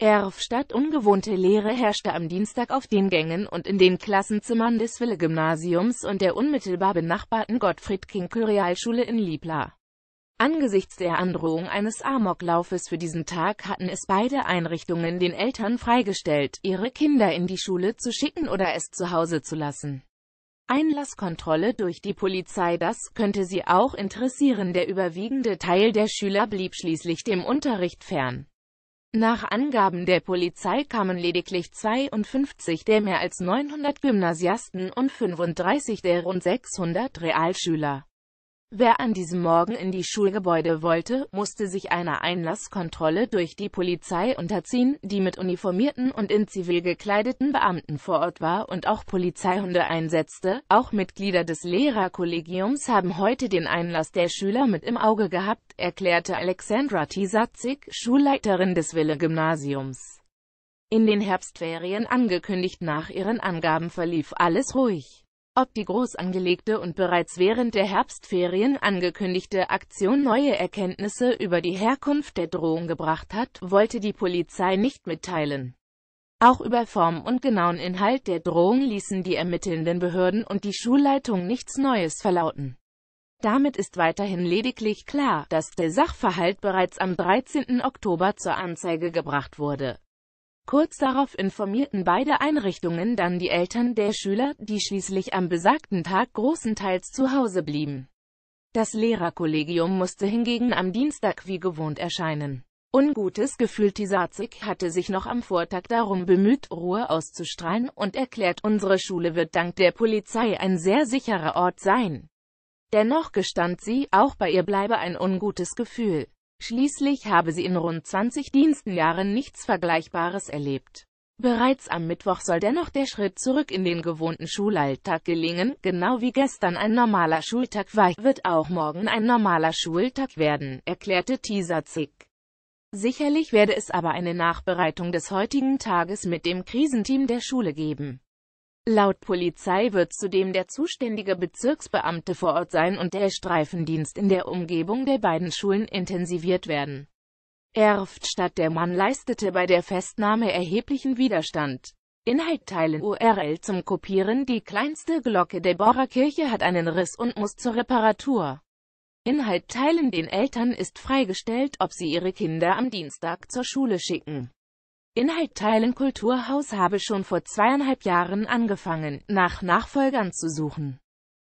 Erfstadt ungewohnte Leere herrschte am Dienstag auf den Gängen und in den Klassenzimmern des Wille-Gymnasiums und der unmittelbar benachbarten Gottfried-King-Kyrialschule in Liebla. Angesichts der Androhung eines Amoklaufes für diesen Tag hatten es beide Einrichtungen den Eltern freigestellt, ihre Kinder in die Schule zu schicken oder es zu Hause zu lassen. Einlasskontrolle durch die Polizei das könnte sie auch interessieren der überwiegende Teil der Schüler blieb schließlich dem Unterricht fern. Nach Angaben der Polizei kamen lediglich 52 der mehr als 900 Gymnasiasten und 35 der rund 600 Realschüler Wer an diesem Morgen in die Schulgebäude wollte, musste sich einer Einlasskontrolle durch die Polizei unterziehen, die mit uniformierten und in zivil gekleideten Beamten vor Ort war und auch Polizeihunde einsetzte. Auch Mitglieder des Lehrerkollegiums haben heute den Einlass der Schüler mit im Auge gehabt, erklärte Alexandra Tisatzik, Schulleiterin des Wille-Gymnasiums. In den Herbstferien angekündigt nach ihren Angaben verlief alles ruhig ob die groß angelegte und bereits während der Herbstferien angekündigte Aktion neue Erkenntnisse über die Herkunft der Drohung gebracht hat, wollte die Polizei nicht mitteilen. Auch über Form und genauen Inhalt der Drohung ließen die ermittelnden Behörden und die Schulleitung nichts Neues verlauten. Damit ist weiterhin lediglich klar, dass der Sachverhalt bereits am 13. Oktober zur Anzeige gebracht wurde. Kurz darauf informierten beide Einrichtungen dann die Eltern der Schüler, die schließlich am besagten Tag großenteils zu Hause blieben. Das Lehrerkollegium musste hingegen am Dienstag wie gewohnt erscheinen. Ungutes Gefühl Tisazek hatte sich noch am Vortag darum bemüht, Ruhe auszustrahlen und erklärt, unsere Schule wird dank der Polizei ein sehr sicherer Ort sein. Dennoch gestand sie, auch bei ihr bleibe ein ungutes Gefühl. Schließlich habe sie in rund 20 Dienstenjahren nichts Vergleichbares erlebt. Bereits am Mittwoch soll dennoch der Schritt zurück in den gewohnten Schulalltag gelingen, genau wie gestern ein normaler Schultag war, wird auch morgen ein normaler Schultag werden, erklärte Teaser Zick. Sicherlich werde es aber eine Nachbereitung des heutigen Tages mit dem Krisenteam der Schule geben. Laut Polizei wird zudem der zuständige Bezirksbeamte vor Ort sein und der Streifendienst in der Umgebung der beiden Schulen intensiviert werden. Erftstadt Der Mann leistete bei der Festnahme erheblichen Widerstand. Inhalt teilen URL zum Kopieren Die kleinste Glocke der Bohrerkirche hat einen Riss und muss zur Reparatur. Inhalt teilen den Eltern ist freigestellt, ob sie ihre Kinder am Dienstag zur Schule schicken. Inhalt teilen Kulturhaus habe schon vor zweieinhalb Jahren angefangen, nach Nachfolgern zu suchen.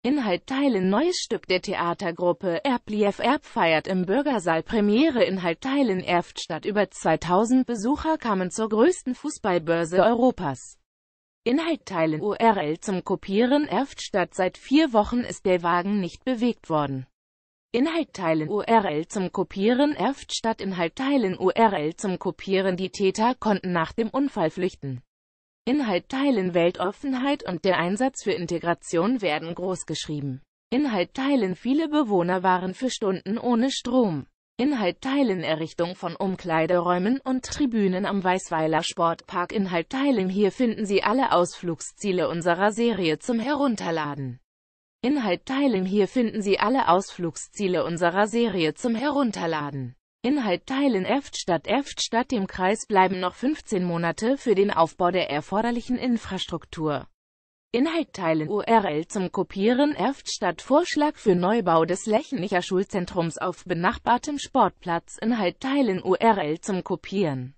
Inhalt teilen Neues Stück der Theatergruppe Erblief Erb feiert im Bürgersaal Premiere Inhalt teilen Erftstadt über 2000 Besucher kamen zur größten Fußballbörse Europas. Inhalt teilen URL zum Kopieren Erftstadt seit vier Wochen ist der Wagen nicht bewegt worden. Inhalt teilen URL zum Kopieren erft statt Inhalt teilen URL zum Kopieren Die Täter konnten nach dem Unfall flüchten. Inhalt teilen Weltoffenheit und der Einsatz für Integration werden großgeschrieben. Inhalt teilen Viele Bewohner waren für Stunden ohne Strom. Inhalt teilen Errichtung von Umkleideräumen und Tribünen am Weißweiler Sportpark Inhalt teilen Hier finden Sie alle Ausflugsziele unserer Serie zum Herunterladen. Inhalt teilen Hier finden Sie alle Ausflugsziele unserer Serie zum Herunterladen. Inhalt teilen Eftstadt Eftstadt Dem Kreis bleiben noch 15 Monate für den Aufbau der erforderlichen Infrastruktur. Inhalt teilen URL zum Kopieren Erftstadt Vorschlag für Neubau des Lechenicher Schulzentrums auf benachbartem Sportplatz Inhalt teilen URL zum Kopieren